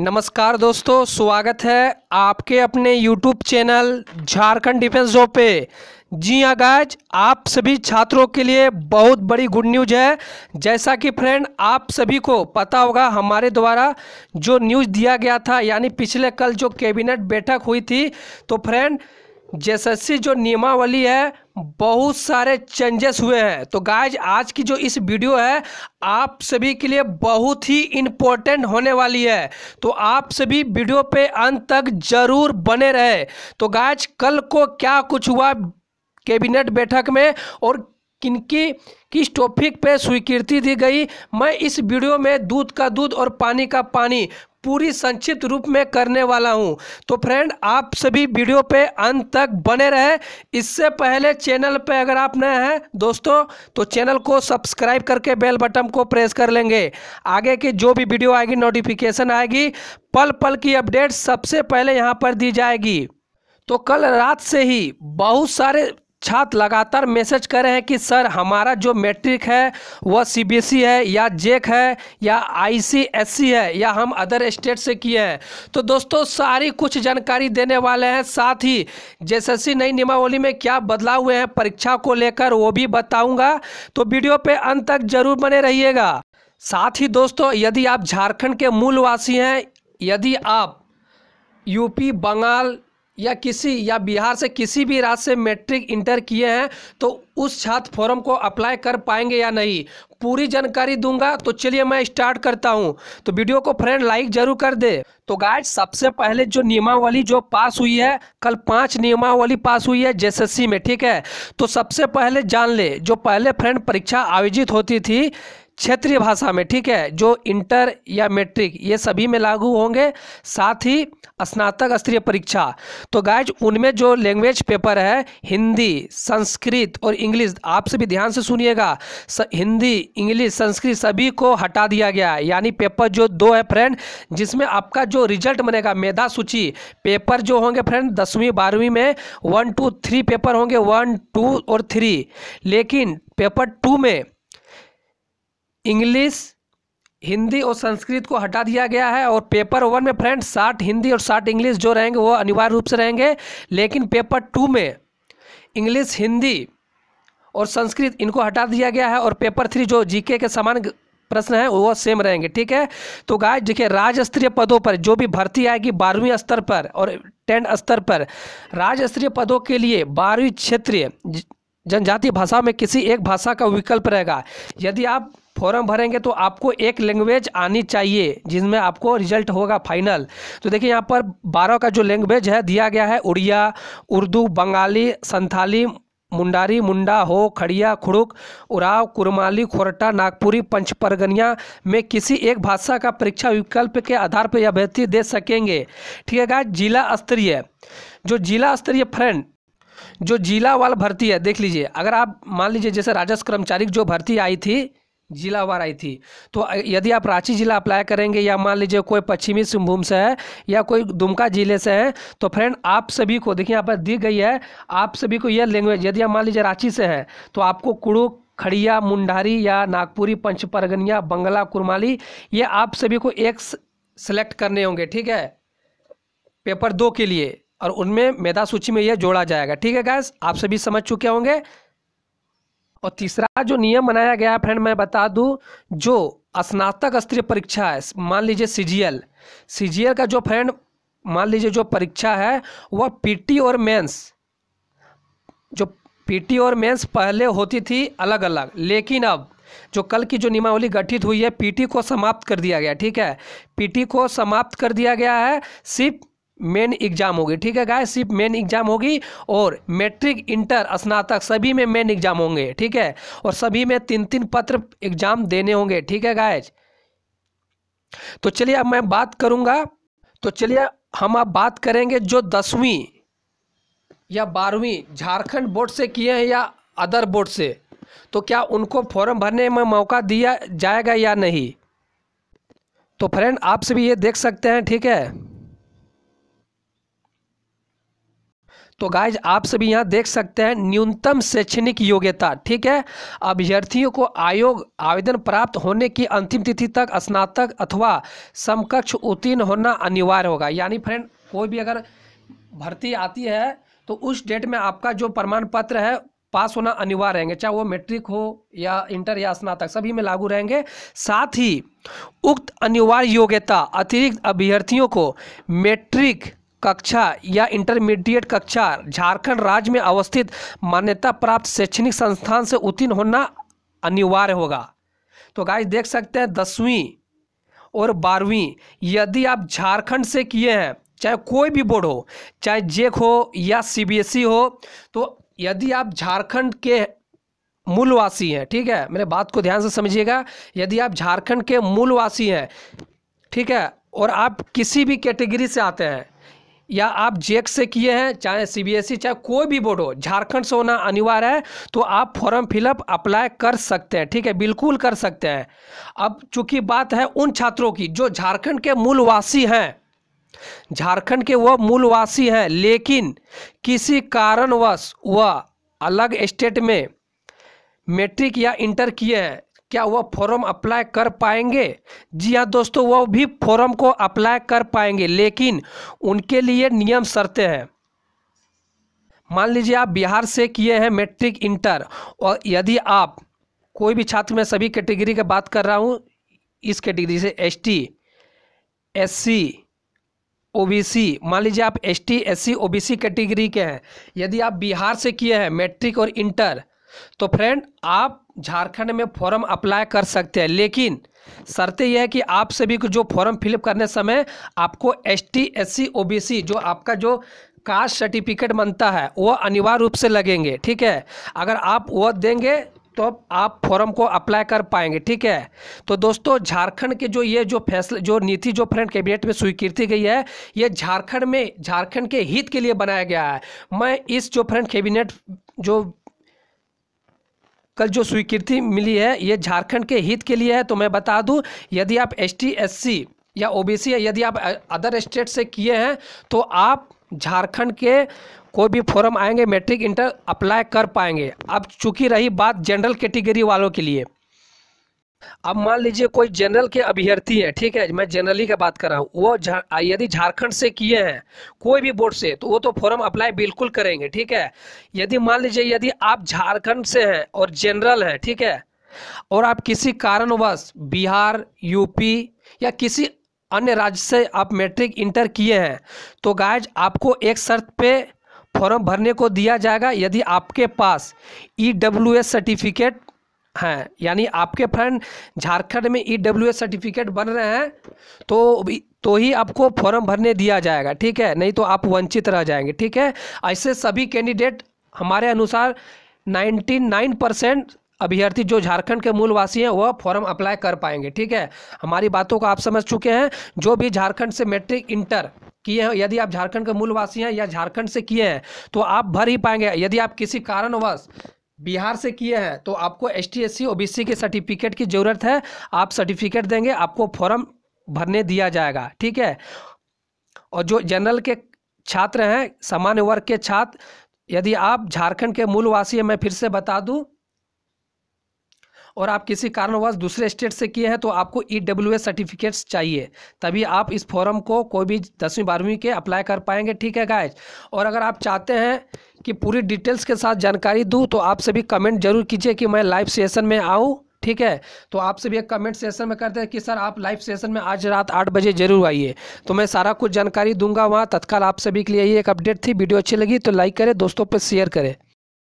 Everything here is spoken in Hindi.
नमस्कार दोस्तों स्वागत है आपके अपने यूट्यूब चैनल झारखंड डिफेंस जो पे जी हाँ गाइज आप सभी छात्रों के लिए बहुत बड़ी गुड न्यूज है जैसा कि फ्रेंड आप सभी को पता होगा हमारे द्वारा जो न्यूज़ दिया गया था यानी पिछले कल जो कैबिनेट बैठक हुई थी तो फ्रेंड जेएसएससी जो नियमावली है बहुत सारे चेंजेस हुए हैं तो गाइज आज की जो इस वीडियो है आप सभी के लिए बहुत ही इम्पोर्टेंट होने वाली है तो आप सभी वीडियो पे अंत तक जरूर बने रहे तो गाइज कल को क्या कुछ हुआ कैबिनेट बैठक में और किनकी किस टॉपिक पे स्वीकृति दी गई मैं इस वीडियो में दूध का दूध और पानी का पानी पूरी संक्षिप्त रूप में करने वाला हूँ तो फ्रेंड आप सभी वीडियो पे अंत तक बने रहे इससे पहले चैनल पे अगर आप नए हैं दोस्तों तो चैनल को सब्सक्राइब करके बेल बटन को प्रेस कर लेंगे आगे की जो भी वीडियो आएगी नोटिफिकेशन आएगी पल पल की अपडेट सबसे पहले यहाँ पर दी जाएगी तो कल रात से ही बहुत सारे छात्र लगातार मैसेज कर रहे हैं कि सर हमारा जो मैट्रिक है वह सीबीएसई e है या जेक है या आईसीएससी e है या हम अदर स्टेट से किए हैं तो दोस्तों सारी कुछ जानकारी देने वाले हैं साथ ही जेएसएससी नई नियमावली में क्या बदलाव हुए हैं परीक्षा को लेकर वो भी बताऊंगा तो वीडियो पे अंत तक जरूर बने रहिएगा साथ ही दोस्तों यदि आप झारखंड के मूलवासी हैं यदि आप यूपी बंगाल या किसी या बिहार से किसी भी राज्य से मैट्रिक इंटर किए हैं तो उस छात्र फॉरम को अप्लाई कर पाएंगे या नहीं पूरी जानकारी दूंगा तो चलिए मैं स्टार्ट करता हूं तो वीडियो को फ्रेंड लाइक जरूर कर दे तो गाइड सबसे पहले जो नियमावली जो पास हुई है कल पांच नियमावली पास हुई है जे में ठीक है तो सबसे पहले जान ले जो पहले फ्रेंड परीक्षा आयोजित होती थी क्षेत्रीय भाषा में ठीक है जो इंटर या मैट्रिक ये सभी में लागू होंगे साथ ही स्नातक स्तरीय परीक्षा तो गाइज उनमें जो लैंग्वेज पेपर है हिंदी संस्कृत और इंग्लिश आप भी ध्यान से सुनिएगा हिंदी इंग्लिश संस्कृत सभी को हटा दिया गया है यानी पेपर जो दो है फ्रेंड जिसमें आपका जो रिजल्ट बनेगा मेधा सूची पेपर जो होंगे फ्रेंड दसवीं बारहवीं में वन टू थ्री पेपर होंगे वन टू और थ्री लेकिन पेपर टू में इंग्लिश हिंदी और संस्कृत को हटा दिया गया है और पेपर वन में फ्रेंड्स साठ हिंदी और साठ इंग्लिश जो रहेंगे वो अनिवार्य रूप से रहेंगे लेकिन पेपर टू में इंग्लिश हिंदी और संस्कृत इनको हटा दिया गया है और पेपर थ्री जो जीके के समान प्रश्न है वो सेम रहेंगे ठीक है तो गाय देखिए राज्य स्तरीय पदों पर जो भी भर्ती आएगी बारहवीं स्तर पर और टेंथ स्तर पर राज्य स्तरीय पदों के लिए बारहवीं क्षेत्रीय जनजातीय भाषा में किसी एक भाषा का विकल्प रहेगा यदि आप फॉर्म भरेंगे तो आपको एक लैंग्वेज आनी चाहिए जिसमें आपको रिजल्ट होगा फाइनल तो देखिए यहाँ पर बारह का जो लैंग्वेज है दिया गया है उड़िया उर्दू बंगाली संथाली मुंडारी मुंडा हो खड़िया खुड़ुक उराव कुरमाली खोरटा नागपुरी पंचपरगनिया में किसी एक भाषा का परीक्षा विकल्प के आधार पर अभ्यर्थी दे सकेंगे ठीक है गाइस जिला स्तरीय जो जिला स्तरीय फ्रेंड जो जिला वाला भर्ती है देख लीजिए अगर आप मान लीजिए जैसे राजस्व कर्मचारी जो भर्ती आई थी जिला वार आई थी तो यदि आप रांची जिला अप्लाई करेंगे या मान लीजिए कोई पश्चिमी सिंहभूम से है या कोई दुमका जिले से है तो फ्रेंड आप सभी को देखिए यहाँ पर दी गई है आप सभी को यह लैंग्वेज यदि आप मान लीजिए रांची से है तो आपको कुड़ू खड़िया मुंडारी या नागपुरी पंच परगनिया बंगला कुरमाली ये आप सभी को एक सेलेक्ट करने होंगे ठीक है पेपर दो के लिए और उनमें मेधा सूची में यह जोड़ा जाएगा ठीक है गैस आप सभी समझ चुके होंगे और तीसरा जो नियम बनाया गया है फ्रेंड मैं बता दूं जो स्नातक स्तरीय परीक्षा है मान लीजिए सीजीएल सीजीएल का जो फ्रेंड मान लीजिए जो परीक्षा है वह पीटी और मेंस जो पीटी और मेंस पहले होती थी अलग अलग लेकिन अब जो कल की जो नियमावली गठित हुई है पीटी को समाप्त कर दिया गया ठीक है पीटी को समाप्त कर दिया गया है सिर्फ मेन एग्जाम होगी ठीक है गाय सिर्फ मेन एग्जाम होगी और मैट्रिक इंटर स्नातक सभी में मेन एग्जाम होंगे ठीक है और सभी में तीन तीन पत्र एग्जाम देने होंगे ठीक है गाय तो चलिए अब मैं बात करूंगा तो चलिए हम आप बात करेंगे जो दसवीं या बारहवीं झारखंड बोर्ड से किए हैं या अदर बोर्ड से तो क्या उनको फॉर्म भरने में मौका दिया जाएगा या नहीं तो फ्रेंड आप सभी ये देख सकते हैं ठीक है तो गाइज आप सभी यहाँ देख सकते हैं न्यूनतम शैक्षणिक योग्यता ठीक है अभ्यर्थियों को आयोग आवेदन प्राप्त होने की अंतिम तिथि तक स्नातक अथवा समकक्ष उत्तीर्ण होना अनिवार्य होगा यानी फ्रेंड कोई भी अगर भर्ती आती है तो उस डेट में आपका जो प्रमाण पत्र है पास होना अनिवार्य रहेंगे चाहे वो मैट्रिक हो या इंटर या स्नातक सभी में लागू रहेंगे साथ ही उक्त अनिवार्य योग्यता अतिरिक्त अभ्यर्थियों को मैट्रिक कक्षा या इंटरमीडिएट कक्षा झारखंड राज्य में अवस्थित मान्यता प्राप्त शैक्षणिक संस्थान से उत्तीर्ण होना अनिवार्य होगा तो गाय देख सकते हैं दसवीं और बारहवीं यदि आप झारखंड से किए हैं चाहे कोई भी बोर्ड हो चाहे जेक हो या सीबीएसई e हो तो यदि आप झारखंड के मूलवासी हैं ठीक है मेरे बात को ध्यान से समझिएगा यदि आप झारखंड के मूलवासी हैं ठीक है और आप किसी भी कैटेगरी से आते हैं या आप जेक से किए हैं चाहे सीबीएसई e, चाहे कोई भी बोर्ड हो झारखंड से होना अनिवार्य है तो आप फॉर्म फिलअप अप्लाई कर सकते हैं ठीक है बिल्कुल कर सकते हैं अब चूंकि बात है उन छात्रों की जो झारखंड के मूलवासी हैं झारखंड के वह मूलवासी हैं लेकिन किसी कारणवश वह अलग स्टेट में मैट्रिक या इंटर किए हैं क्या वह फॉर्म अप्लाई कर पाएंगे जी हाँ दोस्तों वह भी फॉर्म को अप्लाई कर पाएंगे लेकिन उनके लिए नियम शर्त हैं मान लीजिए आप बिहार से किए हैं मैट्रिक इंटर और यदि आप कोई भी छात्र में सभी कैटेगरी की बात कर रहा हूँ इस कैटेगरी से S T S C O B C मान लीजिए आप S T S C O B C category के हैं यदि आप बिहार से किए हैं मैट्रिक और इंटर तो फ्रेंड आप झारखंड में फॉर्म अप्लाई कर सकते हैं लेकिन शर्त यह है कि आप सभी को जो फॉर्म फिलअप करने समय आपको S T S C O B C जो आपका जो कास्ट सर्टिफिकेट बनता है वो अनिवार्य रूप से लगेंगे ठीक है अगर आप वो देंगे तो आप फॉर्म को अप्लाई कर पाएंगे ठीक है तो दोस्तों झारखंड के जो ये जो फैसला जो नीति जो फ्रेंड कैबिनेट में स्वीकृति गई है ये झारखंड में झारखंड के हित के लिए बनाया गया है मैं इस जो फ्रेंड कैबिनेट जो कल जो स्वीकृति मिली है ये झारखंड के हित के लिए है तो मैं बता दूं यदि आप एस टी या ओबीसी या यदि आप अदर स्टेट से किए हैं तो आप झारखंड के कोई भी फॉर्म आएंगे मैट्रिक इंटर अप्लाई कर पाएंगे अब चूँकि रही बात जनरल कैटेगरी वालों के लिए अब मान लीजिए कोई जनरल के अभ्यर्थी है ठीक है मैं जनरली का बात कर रहा हूँ वो जा, यदि झारखंड से किए हैं कोई भी बोर्ड से तो वो तो फॉर्म अप्लाई बिल्कुल करेंगे ठीक है यदि मान लीजिए यदि आप झारखंड से हैं और जनरल हैं ठीक है और आप किसी कारणवश बिहार यूपी या किसी अन्य राज्य से आप मैट्रिक इंटर किए हैं तो गायज आपको एक शर्त पे फॉर्म भरने को दिया जाएगा यदि आपके पास ई e सर्टिफिकेट हैं यानी आपके फ्रेंड झारखंड में ई डब्ल्यू एस सर्टिफिकेट बन रहे हैं तो तो ही आपको फॉर्म भरने दिया जाएगा ठीक है नहीं तो आप वंचित रह जाएंगे ठीक है ऐसे सभी कैंडिडेट हमारे अनुसार 99 परसेंट अभ्यर्थी जो झारखंड के मूलवासी हैं वह फॉर्म अप्लाई कर पाएंगे ठीक है हमारी बातों को आप समझ चुके हैं जो भी झारखंड से मैट्रिक इंटर किए हैं यदि आप झारखंड के मूलवासी हैं या झारखंड से किए हैं तो आप भर ही पाएंगे यदि आप किसी कारणवश बिहार से किए हैं तो आपको एस टी एस सी के सर्टिफिकेट की ज़रूरत है आप सर्टिफिकेट देंगे आपको फॉर्म भरने दिया जाएगा ठीक है और जो जनरल के छात्र हैं सामान्य वर्ग के छात्र यदि आप झारखंड के मूलवासी हैं मैं फिर से बता दूं और आप किसी कारणवश दूसरे स्टेट से किए हैं तो आपको ई डब्ल्यू एस सर्टिफिकेट्स चाहिए तभी आप इस फॉर्म को कोई भी दसवीं बारहवीं के अप्लाई कर पाएंगे ठीक है गाइज और अगर आप चाहते हैं कि पूरी डिटेल्स के साथ जानकारी दूँ तो आप सभी कमेंट जरूर कीजिए कि मैं लाइव सेशन में आऊँ ठीक है तो आप सभी एक कमेंट सेशन में करते हैं कि सर आप लाइव सेशन में आज रात आठ बजे जरूर आइए तो मैं सारा कुछ जानकारी दूंगा वहाँ तत्काल आप सभी के लिए ये एक अपडेट थी वीडियो अच्छी लगी तो लाइक करें दोस्तों पर शेयर करें